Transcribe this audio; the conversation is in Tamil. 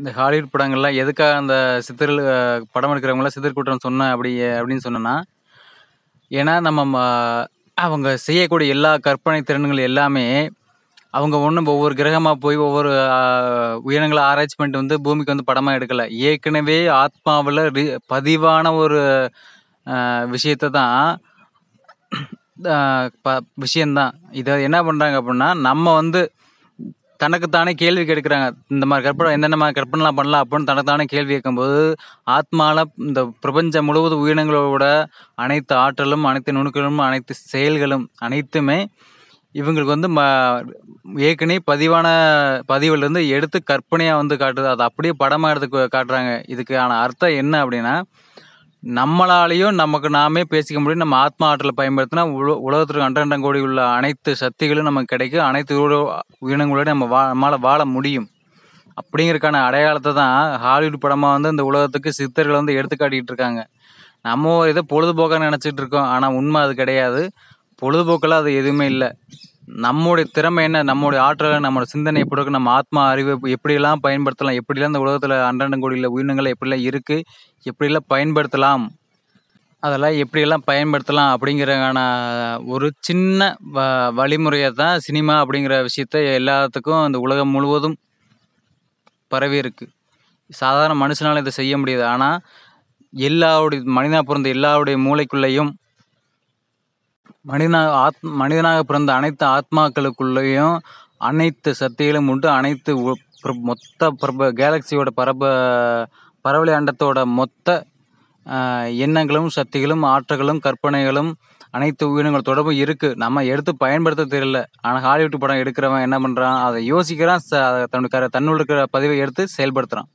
இந்த ஹாலிவுட் படங்கள்லாம் எதுக்காக அந்த சித்தரில் படம் எடுக்கிறவங்களாம் சித்தர் கூட்டம் சொன்ன அப்படி அப்படின்னு சொன்னால் ஏன்னா நம்ம அவங்க செய்யக்கூடிய எல்லா கற்பனை திறன்கள் எல்லாமே அவங்க ஒன்றும் ஒவ்வொரு கிரகமாக போய் ஒவ்வொரு உயிரங்களை ஆராய்ச்சி பண்ணிட்டு வந்து பூமிக்கு வந்து படமாக எடுக்கலை ஏற்கனவே ஆத்மாவில் ரி பதிவான ஒரு விஷயத்தை தான் ப விஷயந்தான் இதை என்ன பண்ணுறாங்க அப்படின்னா நம்ம வந்து தனக்குத்தானே கேள்வி கேட்குறாங்க இந்த மாதிரி கற்பனை என்னென்ன மாதிரி கற்பனைலாம் பண்ணலாம் அப்படின்னு தனக்குத்தானே கேள்வி கேட்கும்போது ஆத்மாவில் இந்த பிரபஞ்சம் முழுவதும் உயிரினங்களோட அனைத்து ஆற்றலும் அனைத்து நுணுக்களும் அனைத்து செயல்களும் அனைத்துமே இவங்களுக்கு வந்து ம ஏற்கனவே பதிவான பதிவுலேருந்து எடுத்து கற்பனையாக வந்து காட்டுது அதை அப்படியே படமாக எடுத்து காட்டுறாங்க இதுக்கான அர்த்தம் என்ன அப்படின்னா நம்மளாலேயும் நமக்கு நாமே பேசிக்க முடியும் நம்ம ஆத்மா ஆற்றலை பயன்படுத்தினா உல உலகத்திற்கு அன்றாண்டம் கோடி உள்ள அனைத்து சக்திகளும் நமக்கு கிடைக்கும் அனைத்து உயிரினங்களோட நம்ம வா நம்மளால் வாழ முடியும் அப்படிங்கிறக்கான அடையாளத்தை தான் ஹாலிவுட் படமாக வந்து இந்த உலகத்துக்கு சித்தர்களை வந்து எடுத்துக்காட்டிகிட்டு இருக்காங்க நம்ம இதை பொழுதுபோக்காக நினச்சிட்டு இருக்கோம் ஆனால் உண்மை அது கிடையாது பொழுதுபோக்கில் அது எதுவுமே இல்லை நம்முடைய திறமை என்ன நம்முடைய ஆற்றல் நம்மளோட சிந்தனை எப்படி இருக்கு நம்ம ஆத்மா அறிவு எப்படியெல்லாம் பயன்படுத்தலாம் எப்படிலாம் இந்த உலகத்தில் அன்றாடம் கோடியில் உயிரினங்கள் எப்படிலாம் இருக்குது எப்படிலாம் பயன்படுத்தலாம் அதெல்லாம் எப்படியெல்லாம் பயன்படுத்தலாம் அப்படிங்கிறக்கான ஒரு சின்ன வ வழிமுறையை தான் சினிமா அப்படிங்கிற விஷயத்த எல்லாத்துக்கும் அந்த உலகம் முழுவதும் பரவி இருக்கு சாதாரண மனுஷனால் இதை செய்ய முடியாது ஆனால் எல்லாருடைய மனிதா பிறந்த எல்லாருடைய மூளைக்குள்ளேயும் மனிதனாக ஆத் மனிதனாக பிறந்த அனைத்து ஆத்மாக்களுக்குள்ளேயும் அனைத்து சக்திகளும் உண்டு அனைத்து மொத்த பிரப கேலக்சியோட பரப பரவலை அண்டத்தோட மொத்த எண்ணங்களும் சக்திகளும் ஆற்றல்களும் கற்பனைகளும் அனைத்து உயிரினங்கள் தொடர்பும் இருக்குது நம்ம எடுத்து பயன்படுத்த தெரியல ஆனால் ஹாலிவுட் படம் எடுக்கிறவன் என்ன பண்ணுறான் அதை யோசிக்கிறான் அதை தன்னுடைய தன்னுள்ள இருக்கிற பதிவை எடுத்து செயல்படுத்துகிறான்